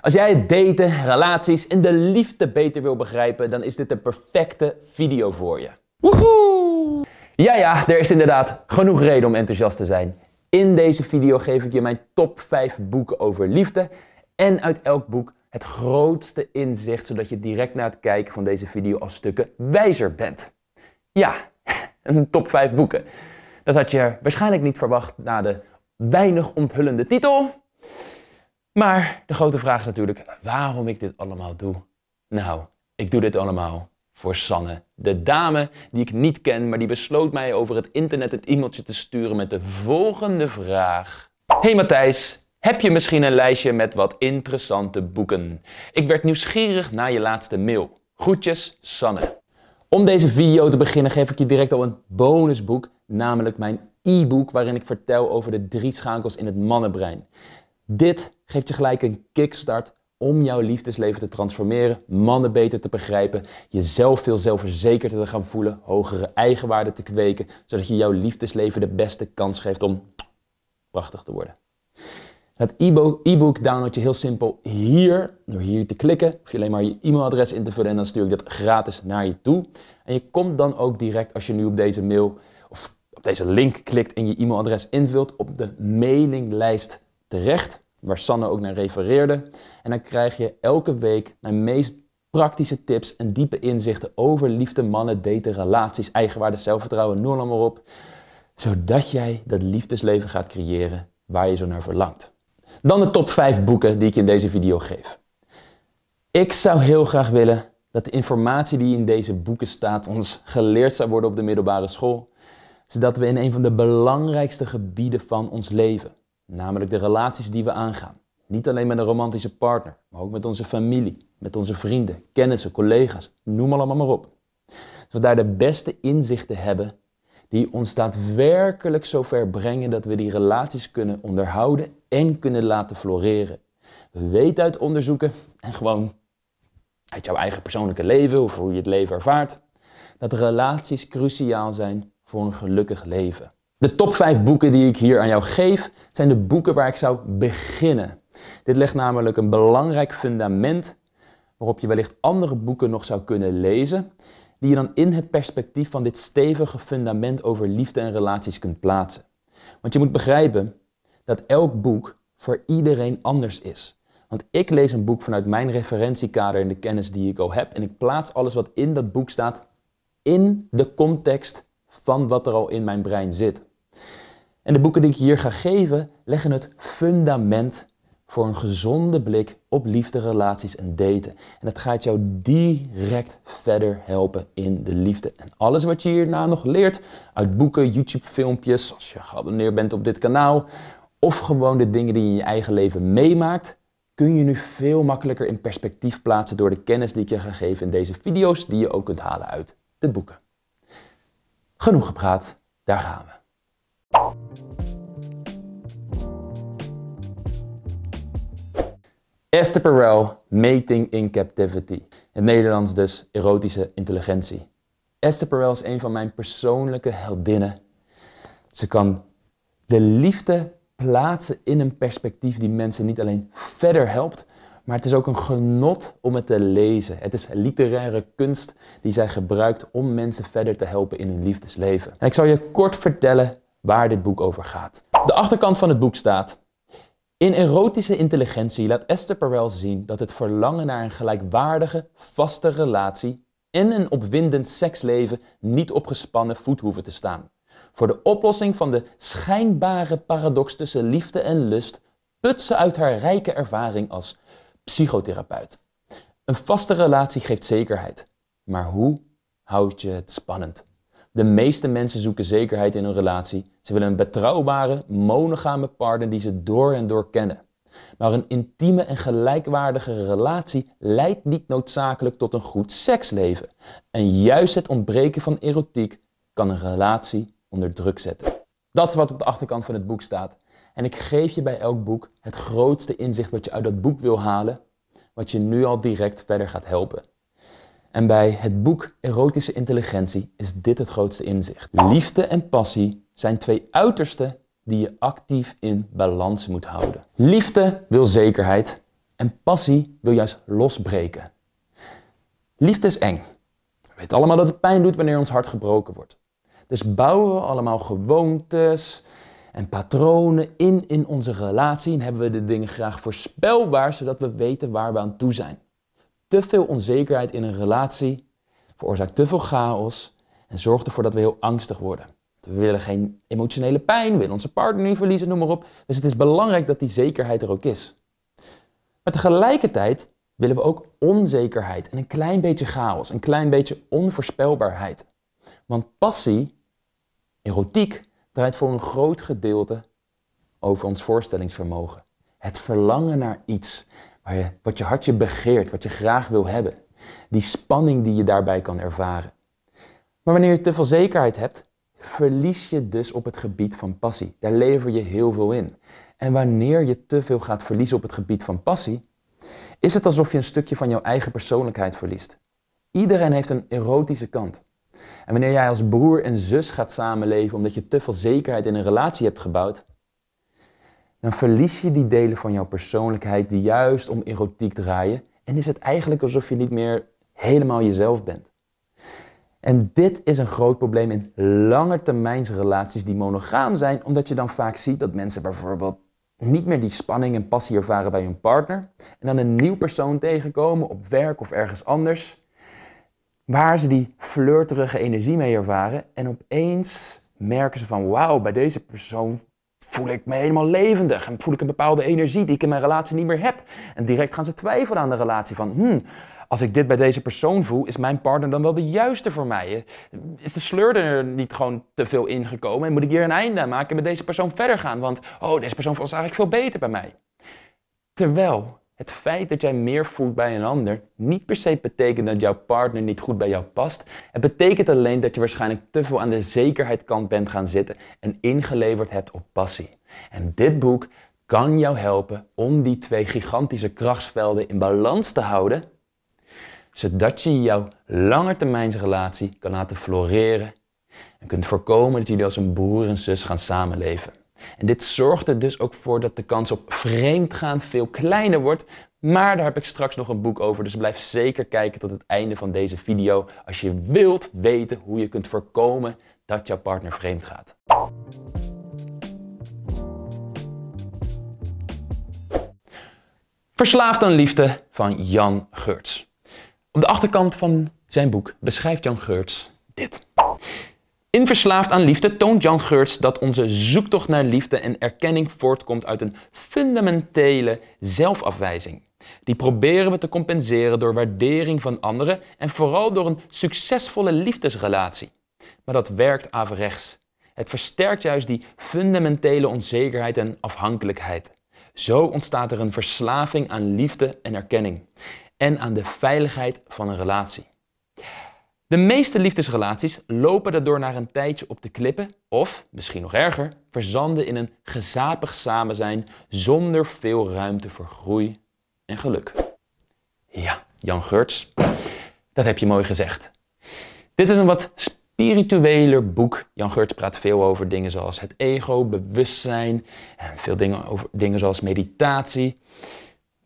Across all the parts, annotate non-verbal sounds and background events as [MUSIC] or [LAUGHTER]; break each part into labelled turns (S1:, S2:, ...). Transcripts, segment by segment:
S1: Als jij daten, relaties en de liefde beter wil begrijpen, dan is dit de perfecte video voor je. Woehoe! Ja, ja, er is inderdaad genoeg reden om enthousiast te zijn. In deze video geef ik je mijn top 5 boeken over liefde. En uit elk boek het grootste inzicht, zodat je direct na het kijken van deze video als stukken wijzer bent. Ja, [LAUGHS] een top 5 boeken. Dat had je waarschijnlijk niet verwacht na de weinig onthullende titel. Maar de grote vraag is natuurlijk waarom ik dit allemaal doe. Nou, ik doe dit allemaal voor Sanne. De dame die ik niet ken, maar die besloot mij over het internet het e-mailtje te sturen met de volgende vraag. Hey Matthijs, heb je misschien een lijstje met wat interessante boeken? Ik werd nieuwsgierig na je laatste mail. Groetjes, Sanne. Om deze video te beginnen geef ik je direct al een bonusboek, namelijk mijn e-book waarin ik vertel over de drie schakels in het mannenbrein. Dit geeft je gelijk een kickstart om jouw liefdesleven te transformeren, mannen beter te begrijpen, jezelf veel zelfverzekerder te gaan voelen, hogere eigenwaarde te kweken, zodat je jouw liefdesleven de beste kans geeft om prachtig te worden. Dat e-book download je heel simpel hier. Door hier te klikken, of je alleen maar je e-mailadres in te vullen en dan stuur ik dat gratis naar je toe. En je komt dan ook direct als je nu op deze mail of op deze link klikt en je e-mailadres invult op de mailinglijst terecht waar Sanne ook naar refereerde. En dan krijg je elke week mijn meest praktische tips en diepe inzichten over liefde, mannen, daten, relaties, eigenwaarde, zelfvertrouwen, noem maar op. Zodat jij dat liefdesleven gaat creëren waar je zo naar verlangt. Dan de top 5 boeken die ik in deze video geef. Ik zou heel graag willen dat de informatie die in deze boeken staat ons geleerd zou worden op de middelbare school, zodat we in een van de belangrijkste gebieden van ons leven, Namelijk de relaties die we aangaan. Niet alleen met een romantische partner, maar ook met onze familie, met onze vrienden, kennissen, collega's, noem allemaal maar op. Dat we daar de beste inzichten hebben die ons daadwerkelijk zover brengen dat we die relaties kunnen onderhouden en kunnen laten floreren. We weten uit onderzoeken en gewoon uit jouw eigen persoonlijke leven of hoe je het leven ervaart, dat relaties cruciaal zijn voor een gelukkig leven. De top 5 boeken die ik hier aan jou geef, zijn de boeken waar ik zou beginnen. Dit legt namelijk een belangrijk fundament waarop je wellicht andere boeken nog zou kunnen lezen, die je dan in het perspectief van dit stevige fundament over liefde en relaties kunt plaatsen. Want je moet begrijpen dat elk boek voor iedereen anders is. Want ik lees een boek vanuit mijn referentiekader en de kennis die ik al heb. En ik plaats alles wat in dat boek staat in de context van wat er al in mijn brein zit. En de boeken die ik hier ga geven, leggen het fundament voor een gezonde blik op liefde, relaties en daten. En dat gaat jou direct verder helpen in de liefde. En alles wat je hierna nog leert uit boeken, YouTube-filmpjes, als je geabonneerd bent op dit kanaal, of gewoon de dingen die je in je eigen leven meemaakt, kun je nu veel makkelijker in perspectief plaatsen door de kennis die ik je ga geven in deze video's, die je ook kunt halen uit de boeken. Genoeg gepraat, daar gaan we. Esther Perel, Mating in Captivity. In het Nederlands dus erotische intelligentie. Esther Perel is een van mijn persoonlijke heldinnen. Ze kan de liefde plaatsen in een perspectief die mensen niet alleen verder helpt, maar het is ook een genot om het te lezen. Het is literaire kunst die zij gebruikt om mensen verder te helpen in hun liefdesleven. En ik zal je kort vertellen waar dit boek over gaat. De achterkant van het boek staat: in Erotische Intelligentie laat Esther Perel zien dat het verlangen naar een gelijkwaardige, vaste relatie en een opwindend seksleven niet op gespannen voet hoeven te staan. Voor de oplossing van de schijnbare paradox tussen liefde en lust put ze uit haar rijke ervaring als psychotherapeut. Een vaste relatie geeft zekerheid, maar hoe houd je het spannend? De meeste mensen zoeken zekerheid in hun relatie. Ze willen een betrouwbare, monogame partner die ze door en door kennen. Maar een intieme en gelijkwaardige relatie leidt niet noodzakelijk tot een goed seksleven. En juist het ontbreken van erotiek kan een relatie onder druk zetten. Dat is wat op de achterkant van het boek staat. En ik geef je bij elk boek het grootste inzicht wat je uit dat boek wil halen, wat je nu al direct verder gaat helpen. En bij het boek Erotische Intelligentie is dit het grootste inzicht. Liefde en passie zijn twee uitersten die je actief in balans moet houden. Liefde wil zekerheid en passie wil juist losbreken. Liefde is eng. We weten allemaal dat het pijn doet wanneer ons hart gebroken wordt. Dus bouwen we allemaal gewoontes en patronen in in onze relatie en hebben we de dingen graag voorspelbaar zodat we weten waar we aan toe zijn te veel onzekerheid in een relatie, veroorzaakt te veel chaos en zorgt ervoor dat we heel angstig worden. We willen geen emotionele pijn, we willen onze partner niet verliezen, noem maar op. Dus het is belangrijk dat die zekerheid er ook is. Maar tegelijkertijd willen we ook onzekerheid en een klein beetje chaos, een klein beetje onvoorspelbaarheid. Want passie, erotiek, draait voor een groot gedeelte over ons voorstellingsvermogen. Het verlangen naar iets je, wat je hartje begeert, wat je graag wil hebben. Die spanning die je daarbij kan ervaren. Maar wanneer je te veel zekerheid hebt, verlies je dus op het gebied van passie. Daar lever je heel veel in. En wanneer je te veel gaat verliezen op het gebied van passie, is het alsof je een stukje van jouw eigen persoonlijkheid verliest. Iedereen heeft een erotische kant. En wanneer jij als broer en zus gaat samenleven omdat je te veel zekerheid in een relatie hebt gebouwd, dan verlies je die delen van jouw persoonlijkheid die juist om erotiek draaien en is het eigenlijk alsof je niet meer helemaal jezelf bent. En dit is een groot probleem in relaties die monogaam zijn, omdat je dan vaak ziet dat mensen bijvoorbeeld niet meer die spanning en passie ervaren bij hun partner en dan een nieuw persoon tegenkomen op werk of ergens anders, waar ze die flirterige energie mee ervaren en opeens merken ze van wauw, bij deze persoon voel ik me helemaal levendig en voel ik een bepaalde energie die ik in mijn relatie niet meer heb. En direct gaan ze twijfelen aan de relatie van, hmm, als ik dit bij deze persoon voel, is mijn partner dan wel de juiste voor mij? Is de sleur er niet gewoon te veel ingekomen en moet ik hier een einde aan maken en met deze persoon verder gaan? Want, oh, deze persoon was eigenlijk veel beter bij mij. Terwijl het feit dat jij meer voelt bij een ander niet per se betekent dat jouw partner niet goed bij jou past. Het betekent alleen dat je waarschijnlijk te veel aan de zekerheidkant bent gaan zitten en ingeleverd hebt op passie. En dit boek kan jou helpen om die twee gigantische krachtsvelden in balans te houden, zodat je jouw langetermijnsrelatie kan laten floreren en kunt voorkomen dat jullie als een broer en zus gaan samenleven. En dit zorgt er dus ook voor dat de kans op vreemdgaan veel kleiner wordt. Maar daar heb ik straks nog een boek over, dus blijf zeker kijken tot het einde van deze video als je wilt weten hoe je kunt voorkomen dat jouw partner vreemd gaat. Verslaafd aan liefde van Jan Geurts. Op de achterkant van zijn boek beschrijft Jan Geurts dit. In Verslaafd aan Liefde toont Jan Geurts dat onze zoektocht naar liefde en erkenning voortkomt uit een fundamentele zelfafwijzing. Die proberen we te compenseren door waardering van anderen en vooral door een succesvolle liefdesrelatie. Maar dat werkt averechts. Het versterkt juist die fundamentele onzekerheid en afhankelijkheid. Zo ontstaat er een verslaving aan liefde en erkenning en aan de veiligheid van een relatie. De meeste liefdesrelaties lopen daardoor naar een tijdje op de klippen of, misschien nog erger, verzanden in een gezapig samen zijn zonder veel ruimte voor groei en geluk. Ja, Jan Geurts, dat heb je mooi gezegd. Dit is een wat spiritueler boek. Jan Geurts praat veel over dingen zoals het ego, bewustzijn en veel dingen over dingen zoals meditatie.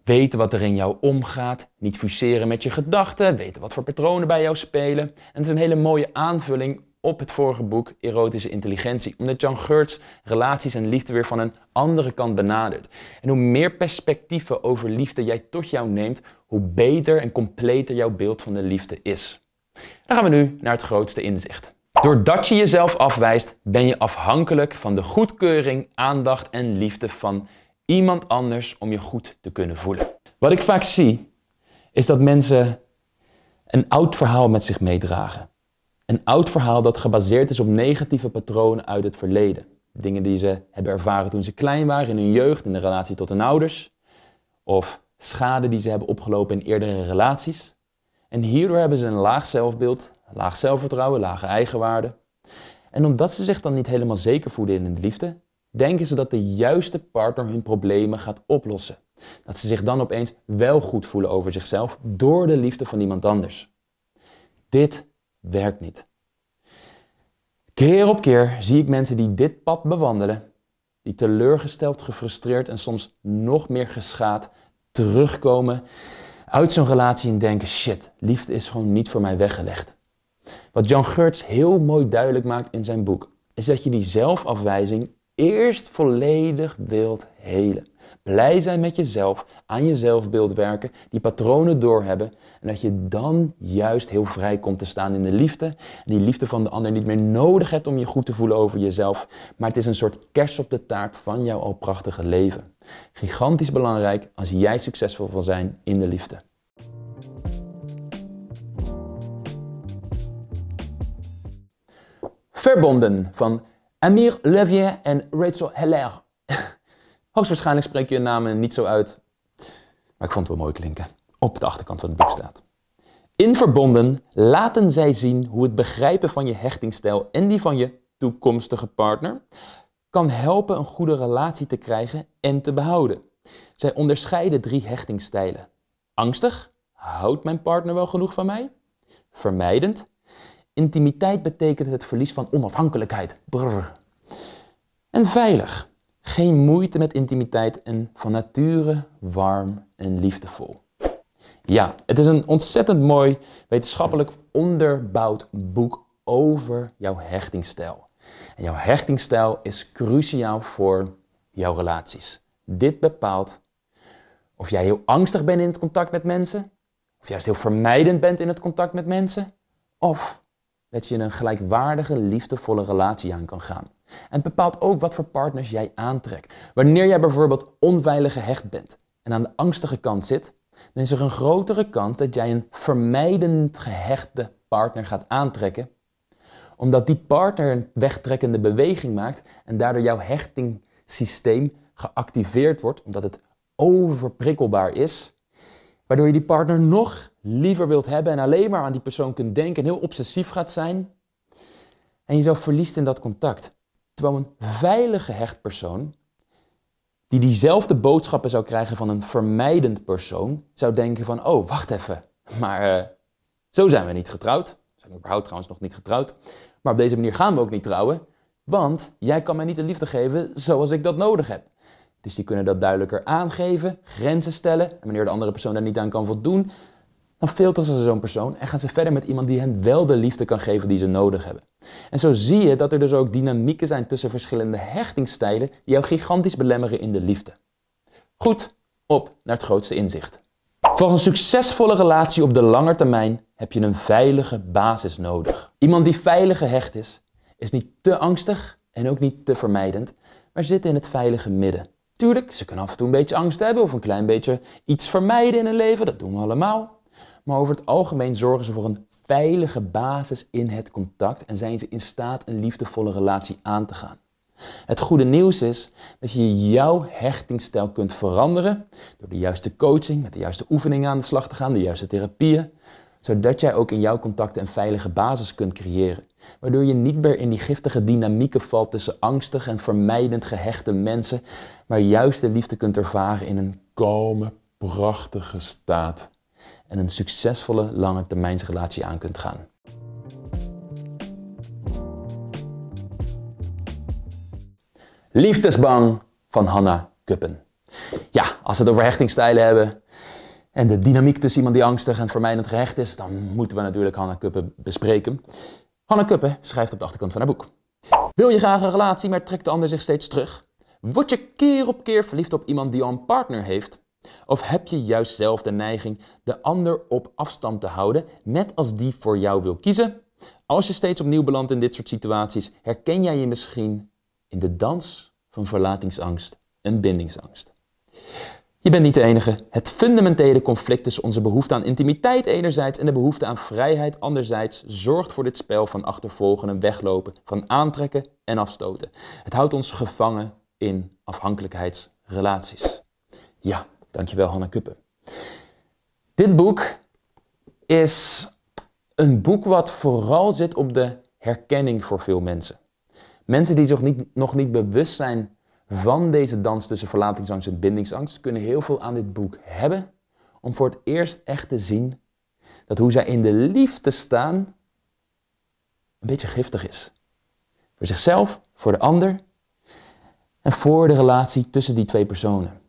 S1: Weten wat er in jou omgaat, niet fuseren met je gedachten, weten wat voor patronen bij jou spelen. En het is een hele mooie aanvulling op het vorige boek Erotische Intelligentie, omdat Jan Geurts relaties en liefde weer van een andere kant benadert. En hoe meer perspectieven over liefde jij tot jou neemt, hoe beter en completer jouw beeld van de liefde is. Dan gaan we nu naar het grootste inzicht. Doordat je jezelf afwijst, ben je afhankelijk van de goedkeuring, aandacht en liefde van Iemand anders om je goed te kunnen voelen. Wat ik vaak zie, is dat mensen een oud verhaal met zich meedragen. Een oud verhaal dat gebaseerd is op negatieve patronen uit het verleden. Dingen die ze hebben ervaren toen ze klein waren, in hun jeugd, in de relatie tot hun ouders. Of schade die ze hebben opgelopen in eerdere relaties. En hierdoor hebben ze een laag zelfbeeld, laag zelfvertrouwen, lage eigenwaarde. En omdat ze zich dan niet helemaal zeker voelen in hun liefde, denken ze dat de juiste partner hun problemen gaat oplossen. Dat ze zich dan opeens wel goed voelen over zichzelf door de liefde van iemand anders. Dit werkt niet. Keer op keer zie ik mensen die dit pad bewandelen, die teleurgesteld, gefrustreerd en soms nog meer geschaad terugkomen uit zo'n relatie en denken: shit, liefde is gewoon niet voor mij weggelegd. Wat Jan Geurts heel mooi duidelijk maakt in zijn boek, is dat je die zelfafwijzing eerst volledig beeld helen. Blij zijn met jezelf, aan je zelfbeeld werken, die patronen doorhebben. En dat je dan juist heel vrij komt te staan in de liefde. Die liefde van de ander niet meer nodig hebt om je goed te voelen over jezelf. Maar het is een soort kers op de taart van jouw al prachtige leven. Gigantisch belangrijk als jij succesvol wil zijn in de liefde. Verbonden van Amir Levier en Rachel Heller. [LAUGHS] Hoogstwaarschijnlijk spreek je hun namen niet zo uit, maar ik vond het wel mooi klinken. Op de achterkant van het boek staat. In verbonden laten zij zien hoe het begrijpen van je hechtingsstijl en die van je toekomstige partner kan helpen een goede relatie te krijgen en te behouden. Zij onderscheiden drie hechtingsstijlen. Angstig, houdt mijn partner wel genoeg van mij? Vermijdend, Intimiteit betekent het verlies van onafhankelijkheid. Brrr. En veilig. Geen moeite met intimiteit en van nature warm en liefdevol. Ja, het is een ontzettend mooi wetenschappelijk onderbouwd boek over jouw hechtingstijl. En jouw hechtingstijl is cruciaal voor jouw relaties. Dit bepaalt of jij heel angstig bent in het contact met mensen, of juist heel vermijdend bent in het contact met mensen, of dat je een gelijkwaardige, liefdevolle relatie aan kan gaan. En het bepaalt ook wat voor partners jij aantrekt. Wanneer jij bijvoorbeeld onveilig gehecht bent en aan de angstige kant zit, dan is er een grotere kans dat jij een vermijdend gehechte partner gaat aantrekken, omdat die partner een wegtrekkende beweging maakt en daardoor jouw hechtingssysteem geactiveerd wordt, omdat het overprikkelbaar is Waardoor je die partner nog liever wilt hebben en alleen maar aan die persoon kunt denken en heel obsessief gaat zijn. En jezelf verliest in dat contact. Terwijl een veilige hechtpersoon, die diezelfde boodschappen zou krijgen van een vermijdend persoon, zou denken van, oh, wacht even, maar eh, zo zijn we niet getrouwd. We zijn überhaupt trouwens nog niet getrouwd. Maar op deze manier gaan we ook niet trouwen, want jij kan mij niet de liefde geven zoals ik dat nodig heb. Dus die kunnen dat duidelijker aangeven, grenzen stellen. En wanneer de andere persoon daar niet aan kan voldoen, dan filteren ze zo'n persoon en gaan ze verder met iemand die hen wel de liefde kan geven die ze nodig hebben. En zo zie je dat er dus ook dynamieken zijn tussen verschillende hechtingsstijlen die jou gigantisch belemmeren in de liefde. Goed, op naar het grootste inzicht. Voor een succesvolle relatie op de lange termijn heb je een veilige basis nodig. Iemand die veilig gehecht is, is niet te angstig en ook niet te vermijdend, maar zit in het veilige midden. Tuurlijk, ze kunnen af en toe een beetje angst hebben of een klein beetje iets vermijden in hun leven, dat doen we allemaal. Maar over het algemeen zorgen ze voor een veilige basis in het contact en zijn ze in staat een liefdevolle relatie aan te gaan. Het goede nieuws is dat je jouw hechtingsstijl kunt veranderen door de juiste coaching, met de juiste oefeningen aan de slag te gaan, de juiste therapieën, zodat jij ook in jouw contacten een veilige basis kunt creëren. Waardoor je niet meer in die giftige dynamieken valt tussen angstig en vermijdend gehechte mensen, maar juist de liefde kunt ervaren in een kalme, prachtige staat. En een succesvolle lange termijnsrelatie aan kunt gaan. Liefdesbang van Hanna Kuppen. Ja, als we het over hechtingstijlen hebben en de dynamiek tussen iemand die angstig en vermijdend gehecht is, dan moeten we natuurlijk Hanna Kuppen bespreken. Hanne Kuppen schrijft op de achterkant van haar boek. Wil je graag een relatie, maar trekt de ander zich steeds terug? Word je keer op keer verliefd op iemand die al een partner heeft? Of heb je juist zelf de neiging de ander op afstand te houden, net als die voor jou wil kiezen? Als je steeds opnieuw belandt in dit soort situaties, herken jij je misschien in de dans van verlatingsangst en bindingsangst. Je bent niet de enige. Het fundamentele conflict tussen onze behoefte aan intimiteit enerzijds en de behoefte aan vrijheid anderzijds zorgt voor dit spel van achtervolgen en weglopen, van aantrekken en afstoten. Het houdt ons gevangen in afhankelijkheidsrelaties. Ja, dankjewel Hanna Kuppen. Dit boek is een boek wat vooral zit op de herkenning voor veel mensen. Mensen die zich niet, nog niet bewust zijn van deze dans tussen verlatingsangst en bindingsangst kunnen heel veel aan dit boek hebben om voor het eerst echt te zien dat hoe zij in de liefde staan een beetje giftig is. Voor zichzelf, voor de ander en voor de relatie tussen die twee personen.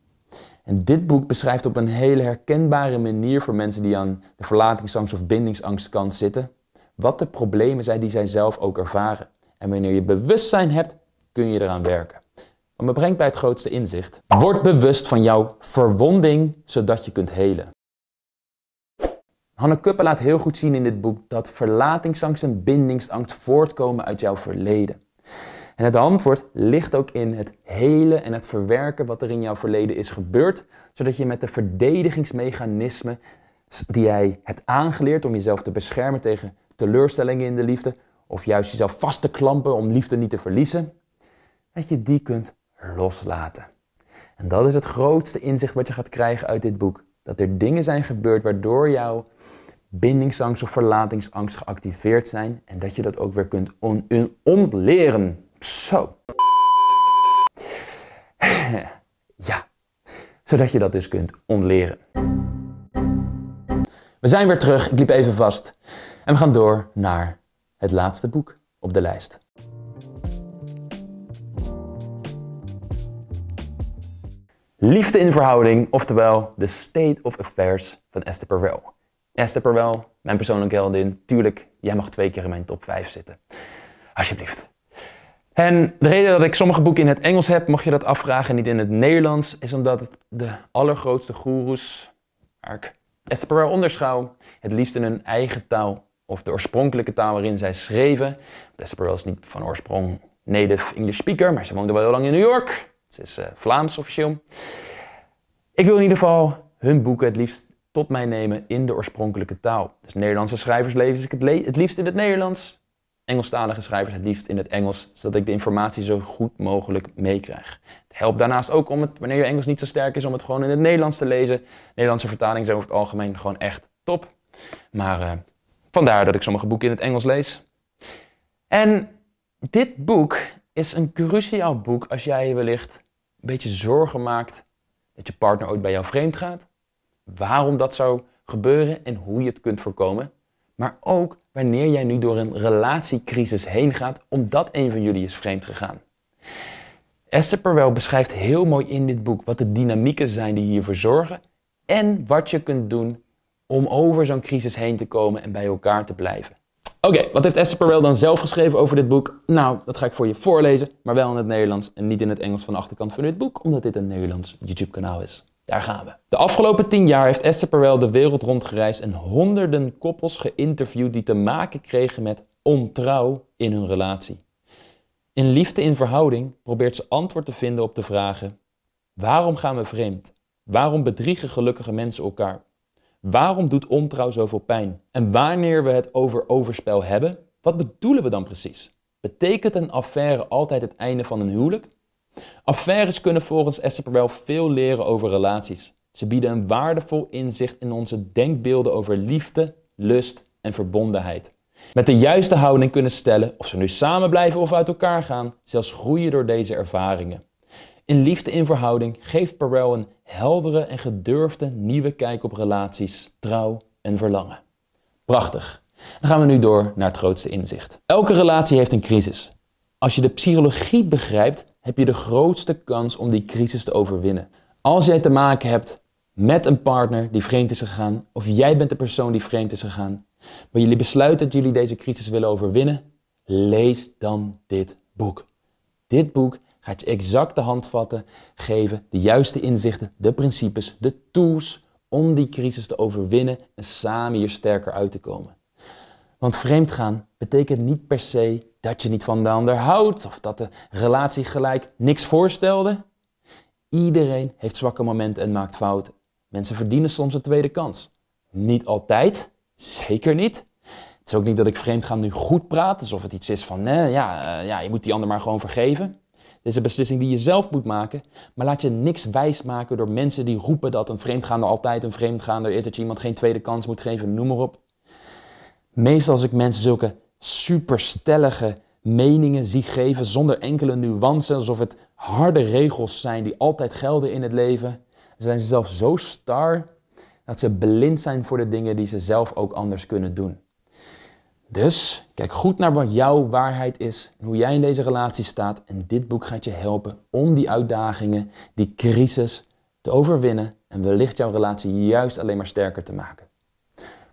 S1: En dit boek beschrijft op een hele herkenbare manier voor mensen die aan de verlatingsangst of bindingsangstkant zitten, wat de problemen zijn die zij zelf ook ervaren. En wanneer je bewustzijn hebt, kun je eraan werken. Wat me brengt bij het grootste inzicht. Word bewust van jouw verwonding, zodat je kunt helen. Hannah Kuppen laat heel goed zien in dit boek dat verlatingsangst en bindingsangst voortkomen uit jouw verleden. En het antwoord ligt ook in het helen en het verwerken wat er in jouw verleden is gebeurd, zodat je met de verdedigingsmechanismen die jij hebt aangeleerd om jezelf te beschermen tegen teleurstellingen in de liefde, of juist jezelf vast te klampen om liefde niet te verliezen, dat je die kunt loslaten. En dat is het grootste inzicht wat je gaat krijgen uit dit boek. Dat er dingen zijn gebeurd waardoor jouw bindingsangst of verlatingsangst geactiveerd zijn en dat je dat ook weer kunt on on ontleren. Zo. [LAUGHS] ja, zodat je dat dus kunt ontleren. We zijn weer terug, ik liep even vast. En we gaan door naar het laatste boek op de lijst. Liefde in verhouding, oftewel The State of Affairs van Esther Perel. Esther Perel, mijn persoonlijke heldin. Tuurlijk, jij mag twee keer in mijn top 5 zitten. Alsjeblieft. En de reden dat ik sommige boeken in het Engels heb, mocht je dat afvragen, en niet in het Nederlands, is omdat de allergrootste goeroes, waar ik Esther Perel onderschouw, het liefst in hun eigen taal of de oorspronkelijke taal waarin zij schreven. Esther Perel is niet van oorsprong native English speaker, maar ze woonde wel heel lang in New York. Het is eh, Vlaams officieel. Ik wil in ieder geval hun boeken het liefst tot mij nemen in de oorspronkelijke taal. Dus Nederlandse schrijvers lees ik het, liefst in het Nederlands. Engelstalige schrijvers het liefst in het Engels, zodat ik de informatie zo goed mogelijk meekrijg. Het helpt daarnaast ook om het, wanneer je Engels niet zo sterk is, om het gewoon in het Nederlands te lezen. Nederlandse vertalingen zijn over het algemeen gewoon echt top. Maar eh, vandaar dat ik sommige boeken in het Engels lees. En dit boek is een cruciaal boek als jij wellicht een beetje zorgen maakt dat je partner ooit bij jou vreemd gaat, waarom dat zou gebeuren en hoe je het kunt voorkomen, maar ook wanneer jij nu door een relatiecrisis heen gaat omdat een van jullie is vreemd gegaan. Esther Perel beschrijft heel mooi in dit boek wat de dynamieken zijn die hiervoor zorgen en wat je kunt doen om over zo'n crisis heen te komen en bij elkaar te blijven. Oké, wat heeft Esther Perel dan zelf geschreven over dit boek? Nou, dat ga ik voor je voorlezen, maar wel in het Nederlands en niet in het Engels van de achterkant van dit boek, omdat dit een Nederlands YouTube-kanaal is. Daar gaan we. De afgelopen tien jaar heeft Esther Perel de wereld rondgereisd en honderden koppels geïnterviewd die te maken kregen met ontrouw in hun relatie. In Liefde in Verhouding probeert ze antwoord te vinden op de vragen: waarom gaan we vreemd? Waarom bedriegen gelukkige mensen elkaar? Waarom doet ontrouw zoveel pijn? En wanneer we het over overspel hebben, wat bedoelen we dan precies? Betekent een affaire altijd het einde van een huwelijk? Affaires kunnen volgens Esther wel veel leren over relaties. Ze bieden een waardevol inzicht in onze denkbeelden over liefde, lust en verbondenheid. Met de juiste houding kunnen stellen of ze nu samen blijven of uit elkaar gaan, zelfs groeien door deze ervaringen. In Liefde in Verhouding geeft Perel een heldere en gedurfde nieuwe kijk op relaties, trouw en verlangen. Prachtig. Dan gaan we nu door naar het grootste inzicht. Elke relatie heeft een crisis. Als je de psychologie begrijpt, heb je de grootste kans om die crisis te overwinnen. Als jij te maken hebt met een partner die vreemd is gegaan, of jij bent de persoon die vreemd is gegaan, maar jullie besluiten dat jullie deze crisis willen overwinnen, lees dan dit boek. Dit boek gaat je exact de handvatten geven, de juiste inzichten, de principes, de tools om die crisis te overwinnen en samen hier sterker uit te komen. Want vreemdgaan betekent niet per se dat je niet van de ander houdt of dat de relatie gelijk niks voorstelde. Iedereen heeft zwakke momenten en maakt fouten. Mensen verdienen soms een tweede kans. Niet altijd, zeker niet. Het is ook niet dat ik vreemdgaan nu goed praat, alsof het iets is van, nee, eh, ja, eh, ja, je moet die ander maar gewoon vergeven. Dit is een beslissing die je zelf moet maken, maar laat je niks wijs maken door mensen die roepen dat een vreemdgaander altijd een vreemdgaander is, dat je iemand geen tweede kans moet geven, noem maar op. Meestal als ik mensen zulke superstellige meningen zie geven zonder enkele nuance, alsof het harde regels zijn die altijd gelden in het leven, zijn ze zelf zo star dat ze blind zijn voor de dingen die ze zelf ook anders kunnen doen. Dus kijk goed naar wat jouw waarheid is, hoe jij in deze relatie staat. En dit boek gaat je helpen om die uitdagingen, die crisis te overwinnen en wellicht jouw relatie juist alleen maar sterker te maken.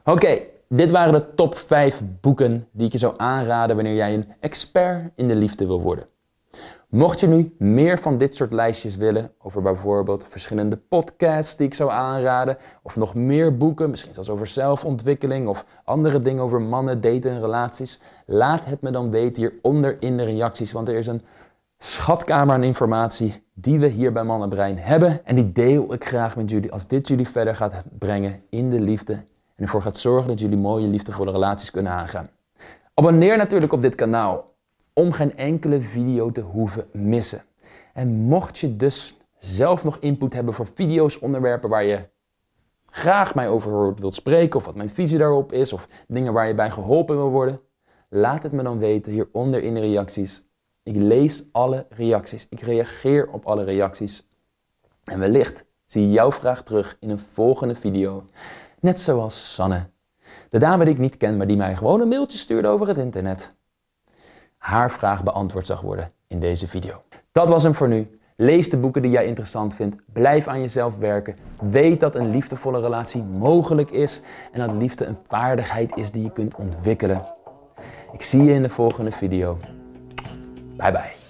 S1: Oké, dit waren de top 5 boeken die ik je zou aanraden wanneer jij een expert in de liefde wil worden. Mocht je nu meer van dit soort lijstjes willen, over bijvoorbeeld verschillende podcasts die ik zou aanraden, of nog meer boeken, misschien zelfs over zelfontwikkeling of andere dingen over mannen, daten en relaties, laat het me dan weten hieronder in de reacties, want er is een schatkamer aan informatie die we hier bij Mannenbrein hebben en die deel ik graag met jullie als dit jullie verder gaat brengen in de liefde en ervoor gaat zorgen dat jullie mooie liefdevolle relaties kunnen aangaan. Abonneer natuurlijk op dit kanaal om geen enkele video te hoeven missen. En mocht je dus zelf nog input hebben voor video's, onderwerpen waar je graag mij over wilt spreken, of wat mijn visie daarop is, of dingen waar je bij geholpen wil worden, laat het me dan weten hieronder in de reacties. Ik lees alle reacties. Ik reageer op alle reacties. En wellicht zie je jouw vraag terug in een volgende video. Net zoals Sanne. De dame die ik niet ken, maar die mij gewoon een mailtje stuurde over het internet haar vraag beantwoord zag worden in deze video. Dat was hem voor nu. Lees de boeken die jij interessant vindt. Blijf aan jezelf werken. Weet dat een liefdevolle relatie mogelijk is en dat liefde een vaardigheid is die je kunt ontwikkelen. Ik zie je in de volgende video. Bye bye.